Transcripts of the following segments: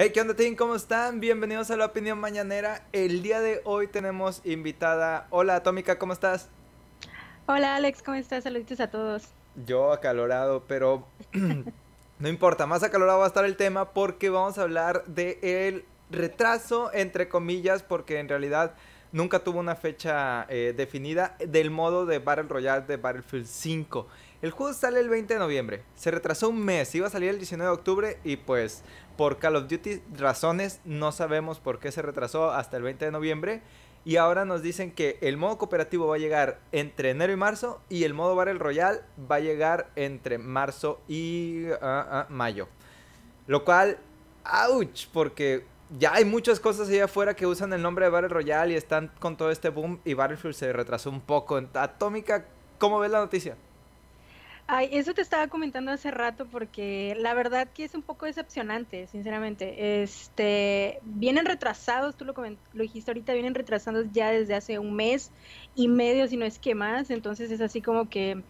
Hey, ¿qué onda, team? ¿Cómo están? Bienvenidos a la opinión mañanera. El día de hoy tenemos invitada. Hola, Atómica, ¿cómo estás? Hola, Alex, ¿cómo estás? Saludos a todos. Yo acalorado, pero no importa, más acalorado va a estar el tema porque vamos a hablar de el retraso, entre comillas, porque en realidad nunca tuvo una fecha eh, definida del modo de Battle Royale de Battlefield 5. El juego sale el 20 de noviembre. Se retrasó un mes, iba a salir el 19 de octubre y pues por Call of Duty razones no sabemos por qué se retrasó hasta el 20 de noviembre. Y ahora nos dicen que el modo cooperativo va a llegar entre enero y marzo y el modo Battle Royale va a llegar entre marzo y ah, ah, mayo. Lo cual, ouch, porque ya hay muchas cosas allá afuera que usan el nombre de Battle Royale y están con todo este boom y Battlefield se retrasó un poco. Atómica, ¿cómo ves la noticia? Ay, eso te estaba comentando hace rato porque la verdad que es un poco decepcionante, sinceramente. Este, vienen retrasados, tú lo, lo dijiste ahorita, vienen retrasados ya desde hace un mes y medio, si no es que más. Entonces es así como que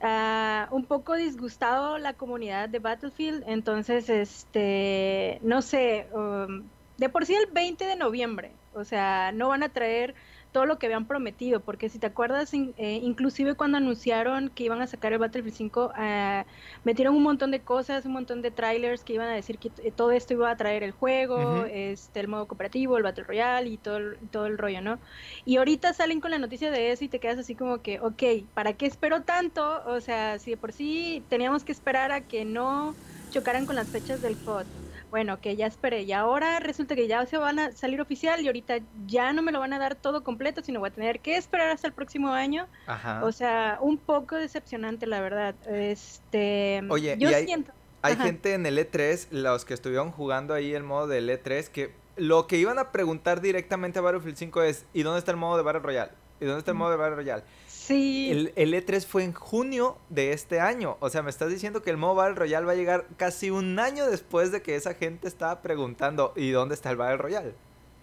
ah, un poco disgustado la comunidad de Battlefield. Entonces, este, no sé, um, de por sí el 20 de noviembre, o sea, no van a traer todo lo que habían prometido, porque si te acuerdas, eh, inclusive cuando anunciaron que iban a sacar el Battlefield 5, eh, metieron un montón de cosas, un montón de trailers que iban a decir que eh, todo esto iba a traer el juego, este, el modo cooperativo, el Battle Royale y todo el, todo el rollo, ¿no? Y ahorita salen con la noticia de eso y te quedas así como que, ok, ¿para qué espero tanto? O sea, si de por sí teníamos que esperar a que no chocaran con las fechas del COD bueno, que ya esperé y ahora resulta que ya se van a salir oficial y ahorita ya no me lo van a dar todo completo, sino voy a tener que esperar hasta el próximo año. Ajá. O sea, un poco decepcionante, la verdad. Este, Oye, yo hay, siento. Hay gente en el E3, los que estuvieron jugando ahí el modo del E3, que lo que iban a preguntar directamente a Battlefield 5 es, ¿y dónde está el modo de Battle Royale? ¿Y dónde está el modo de Battle Royale? Sí. El, E3 e fue en junio de este año. O sea, me estás diciendo que el Mobile Royal va a llegar casi un año después de que esa gente estaba preguntando, ¿y dónde está el Battle Royal?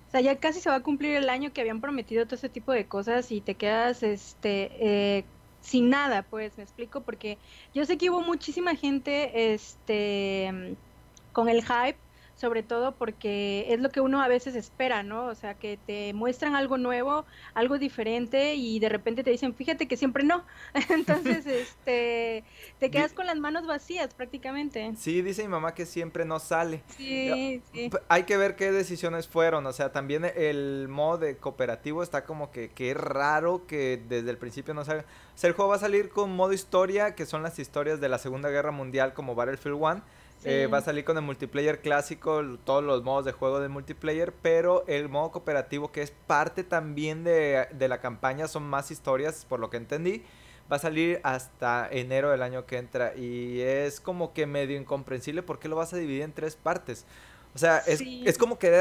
O sea, ya casi se va a cumplir el año que habían prometido todo ese tipo de cosas y te quedas, este, eh, sin nada, pues, me explico, porque yo sé que hubo muchísima gente, este, con el hype sobre todo porque es lo que uno a veces espera, ¿no? O sea, que te muestran algo nuevo, algo diferente y de repente te dicen, fíjate que siempre no. Entonces, este, te quedas con las manos vacías prácticamente. Sí, dice mi mamá que siempre no sale. Sí, sí. Hay que ver qué decisiones fueron, o sea, también el modo de cooperativo está como que, que es raro que desde el principio no salga. El juego va a salir con modo historia, que son las historias de la Segunda Guerra Mundial como Battlefield 1. Eh, va a salir con el multiplayer clásico, todos los modos de juego de multiplayer, pero el modo cooperativo, que es parte también de, la campaña, son más historias, por lo que entendí va a salir hasta enero del año que entra y es como que medio incomprensible porque lo vas a dividir en tres partes. O sea, es, como que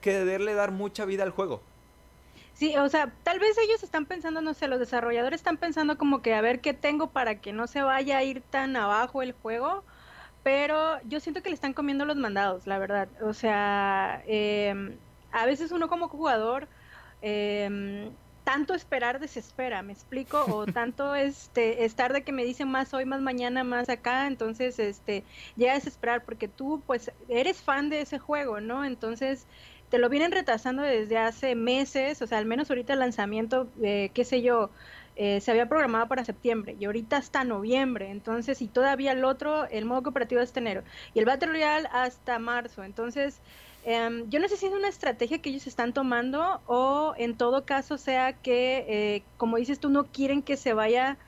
quererle, dar mucha vida al juego. Sí, o sea, tal vez ellos están pensando, no sé, los desarrolladores están pensando como que a ver qué tengo para que no se vaya a ir tan abajo el juego, pero yo siento que le están comiendo los mandados, la verdad. O sea, em, a veces uno como jugador, em, tanto esperar desespera, me explico, o tanto este estar de que me dicen más hoy, más mañana, más acá, entonces este llega a desesperar porque tú pues eres fan de ese juego, ¿no? Entonces te lo vienen retrasando desde hace meses, o sea, al menos ahorita el lanzamiento, eh, qué sé yo, eh, se había programado para septiembre y ahorita hasta noviembre, entonces, y todavía el otro, el modo cooperativo es enero, y el Battle Royale hasta marzo, entonces, em, yo no sé si es una estrategia que ellos están tomando o en todo caso sea que, eh, como dices tú, no quieren que se vaya,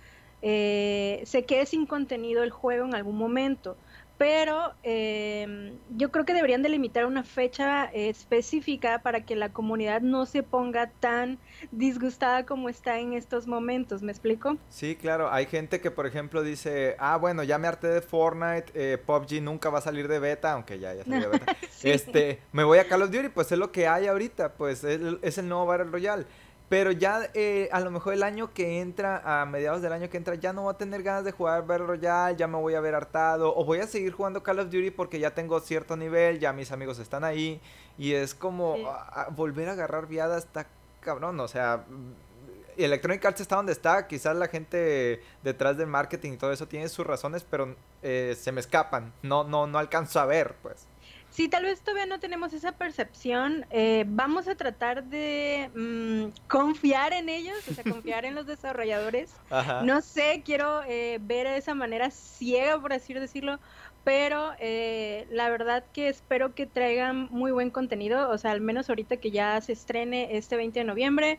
se quede sin contenido el juego en algún momento pero em, yo creo que deberían delimitar una fecha específica para que la comunidad no se ponga tan disgustada como está en estos momentos, ¿me explico? Sí, claro, hay gente que por ejemplo dice, ah, bueno, ya me harté de Fortnite, eh, PUBG nunca va a salir de beta, aunque ya, ya salió de beta, este, me voy a Call of Duty, pues es lo que hay ahorita, pues es, el nuevo Battle Royale. Pero ya eh, a lo mejor el año que entra, a mediados del año que entra, ya no voy a tener ganas de jugar Battle Royale, ya me voy a ver hartado, o voy a seguir jugando Call of Duty porque ya tengo cierto nivel, ya mis amigos están ahí, y es como ah, ah, volver a agarrar viada está cabrón, o sea, mm, Electronic Arts está donde está, quizás la gente detrás del marketing y todo eso tiene sus razones, pero eh, se me escapan, no, no, no alcanzo a ver, pues. Sí, tal vez todavía no tenemos esa percepción, eh, vamos a tratar de mm, confiar en ellos, o sea, confiar en los desarrolladores. No sé, quiero eh, ver de esa manera ciega, por así decirlo, pero eh, la verdad que espero que traigan muy buen contenido, o sea, al menos ahorita que ya se estrene este 20 de noviembre.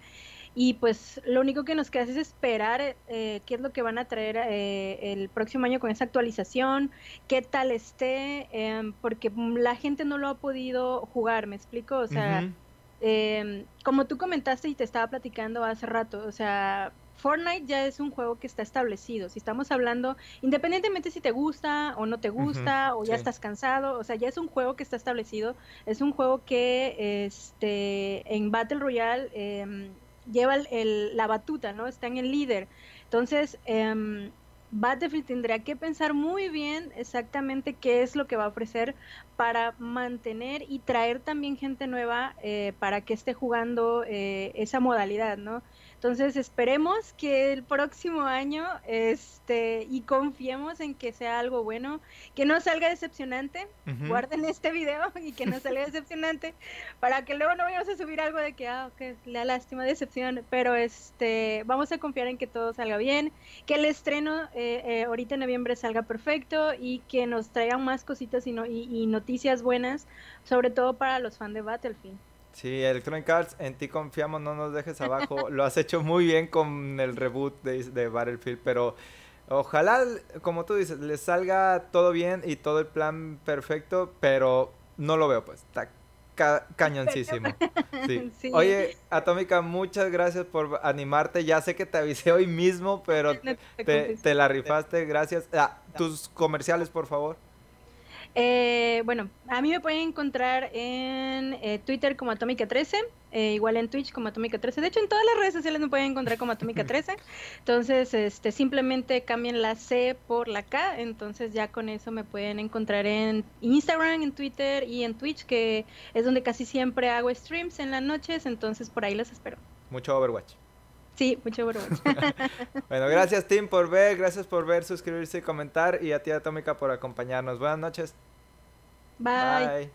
Y pues lo único que nos queda es esperar eh, qué es lo que van a traer eh, el próximo año con esa actualización, qué tal esté, em, porque la gente no lo ha podido jugar, ¿me explico? O sea, em, como tú comentaste y te estaba platicando hace rato, o sea, Fortnite ya es un juego que está establecido. Si estamos hablando, independientemente si te gusta o no te gusta o ya estás cansado, o sea, ya es un juego que está establecido. Es un juego que este, en Battle Royale eh, lleva la batuta, ¿no? Está en el líder. Entonces, em, Battlefield tendrá que pensar muy bien exactamente qué es lo que va a ofrecer para mantener y traer también gente nueva eh, para que esté jugando eh, esa modalidad, ¿no? Entonces esperemos que el próximo año este y confiemos en que sea algo bueno, que no salga decepcionante, guarden este video y que no salga decepcionante para que luego no vayamos a subir algo de que ah, que la lástima decepción, pero este vamos a confiar en que todo salga bien, que el estreno eh, eh, ahorita en noviembre salga perfecto y que nos traigan más cositas y, y noticias buenas, sobre todo para los fans de Battlefield. Sí, Electronic Arts, en ti confiamos, no nos dejes abajo. Lo has hecho muy bien con el reboot de, Battlefield, pero ojalá, como tú dices, le salga todo bien y todo el plan perfecto, pero no lo veo, pues. Está Ca cañoncísimo. Oye, Atómica, muchas gracias por animarte. Ya sé que te avisé hoy mismo, pero te, la rifaste. Gracias. Ah, tus comerciales, por favor. Eh, bueno, a mí me pueden encontrar en eh, Twitter como Atómica13, eh, igual en Twitch como Atómica13. De hecho, en todas las redes sociales me pueden encontrar como Atómica13. Entonces, este, simplemente cambien la C por la K. Entonces, ya con eso me pueden encontrar en Instagram, en Twitter y en Twitch, que es donde casi siempre hago streams en las noches. Entonces, por ahí los espero. Mucho Overwatch. Sí, mucho bueno, gracias Tim por ver, gracias por ver, suscribirse y comentar y a ti Atómica por acompañarnos. Buenas noches. Bye.